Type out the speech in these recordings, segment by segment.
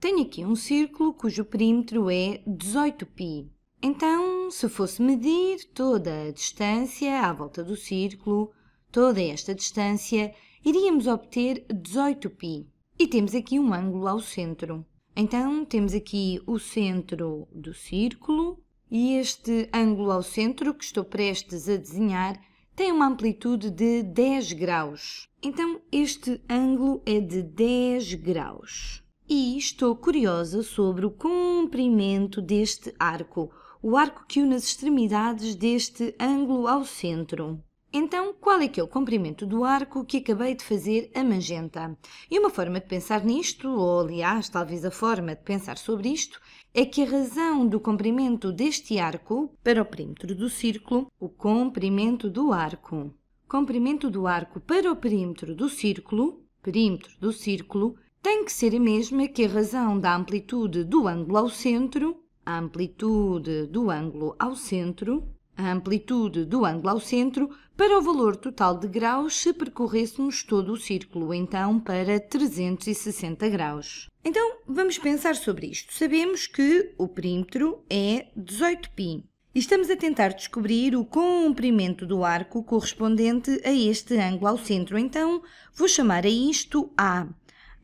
Tenho aqui um círculo cujo perímetro é 18π. Então, se fosse medir toda a distância à volta do círculo, toda esta distância, iríamos obter 18π. E temos aqui um ângulo ao centro. Então, temos aqui o centro do círculo e este ângulo ao centro que estou prestes a desenhar tem uma amplitude de 10 graus. Então, este ângulo é de 10 graus e estou curiosa sobre o comprimento deste arco, o arco que une as extremidades deste ângulo ao centro. Então, qual é que é o comprimento do arco que acabei de fazer a magenta? E uma forma de pensar nisto, ou aliás, talvez a forma de pensar sobre isto, é que a razão do comprimento deste arco para o perímetro do círculo, o comprimento do arco. Comprimento do arco para o perímetro do círculo, perímetro do círculo, tem que ser a mesma que a razão da amplitude do ângulo ao centro, a amplitude do ângulo ao centro, a amplitude do ângulo ao centro, para o valor total de graus se percorrêssemos todo o círculo, então para 360 graus. Então, vamos pensar sobre isto. Sabemos que o perímetro é 18π. E estamos a tentar descobrir o comprimento do arco correspondente a este ângulo ao centro. Então, vou chamar a isto A.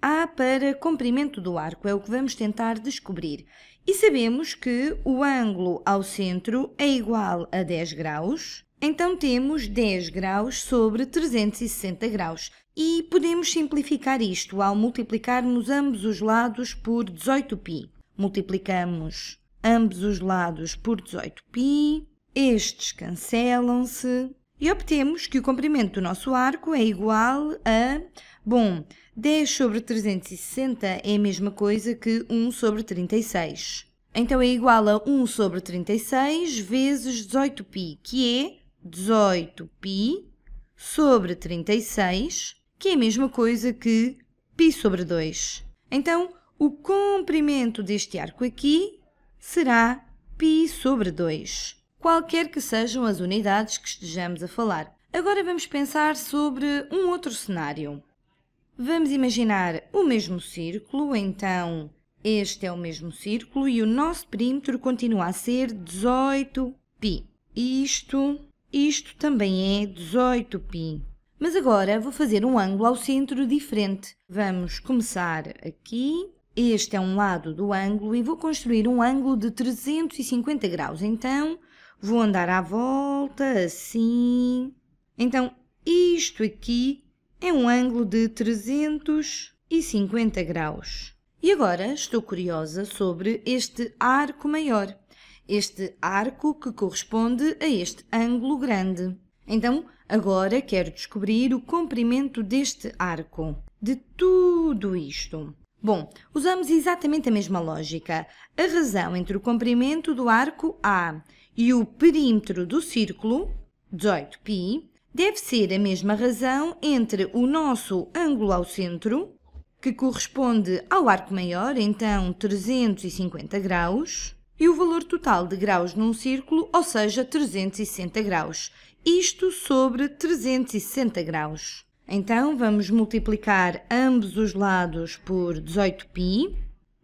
A para comprimento do arco, é o que vamos tentar descobrir. E sabemos que o ângulo ao centro é igual a 10 graus, então temos 10 graus sobre 360 graus. E podemos simplificar isto ao multiplicarmos ambos os lados por 18π. Multiplicamos ambos os lados por 18π, estes cancelam-se e obtemos que o comprimento do nosso arco é igual a, bom, 10 sobre 360 é a mesma coisa que 1 sobre 36. Então é igual a 1 sobre 36 vezes 18π, que é 18π sobre 36, que é a mesma coisa que π sobre 2. Então, o comprimento deste arco aqui será π sobre 2 qualquer que sejam as unidades que estejamos a falar. Agora vamos pensar sobre um outro cenário. Vamos imaginar o mesmo círculo, então este é o mesmo círculo e o nosso perímetro continua a ser 18π. Isto, isto também é 18π. Mas agora vou fazer um ângulo ao centro diferente. Vamos começar aqui. Este é um lado do ângulo e vou construir um ângulo de 350 graus. Então, Vou andar à volta, assim. Então, isto aqui é um ângulo de 350 graus. E agora estou curiosa sobre este arco maior, este arco que corresponde a este ângulo grande. Então, agora quero descobrir o comprimento deste arco, de tudo isto. Bom, usamos exatamente a mesma lógica. A razão entre o comprimento do arco A e o perímetro do círculo, 18π, deve ser a mesma razão entre o nosso ângulo ao centro, que corresponde ao arco maior, então 350 graus, e o valor total de graus num círculo, ou seja, 360 graus. Isto sobre 360 graus. Então, vamos multiplicar ambos os lados por 18π,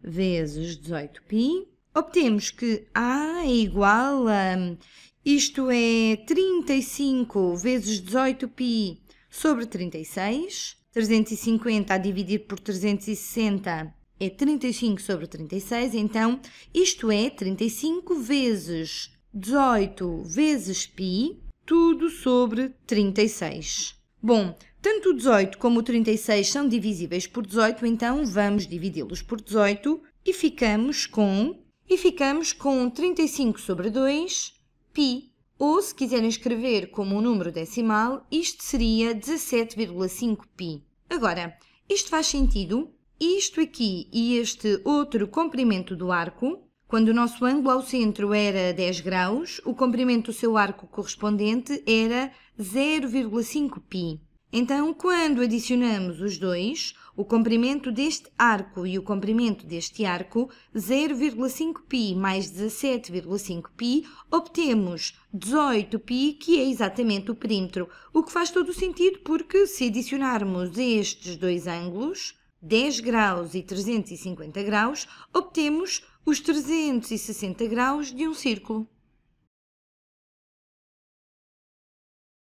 vezes 18π, obtemos que A é igual a isto é 35 vezes 18π sobre 36. 350 a dividir por 360 é 35 sobre 36, então isto é 35 vezes 18 vezes π, tudo sobre 36. Bom, tanto o 18 como o 36 são divisíveis por 18, então vamos dividi-los por 18 e ficamos com e ficamos com 35 sobre 2 pi, ou se quiserem escrever como um número decimal, isto seria 17,5 pi. Agora, isto faz sentido? Isto aqui e este outro comprimento do arco, quando o nosso ângulo ao centro era 10 graus, o comprimento do seu arco correspondente era 0,5 pi. Então, quando adicionamos os dois, o comprimento deste arco e o comprimento deste arco, 0,5π mais 17,5π, obtemos 18π, que é exatamente o perímetro, o que faz todo o sentido porque se adicionarmos estes dois ângulos, 10 graus e 350 graus, obtemos os 360 graus de um círculo.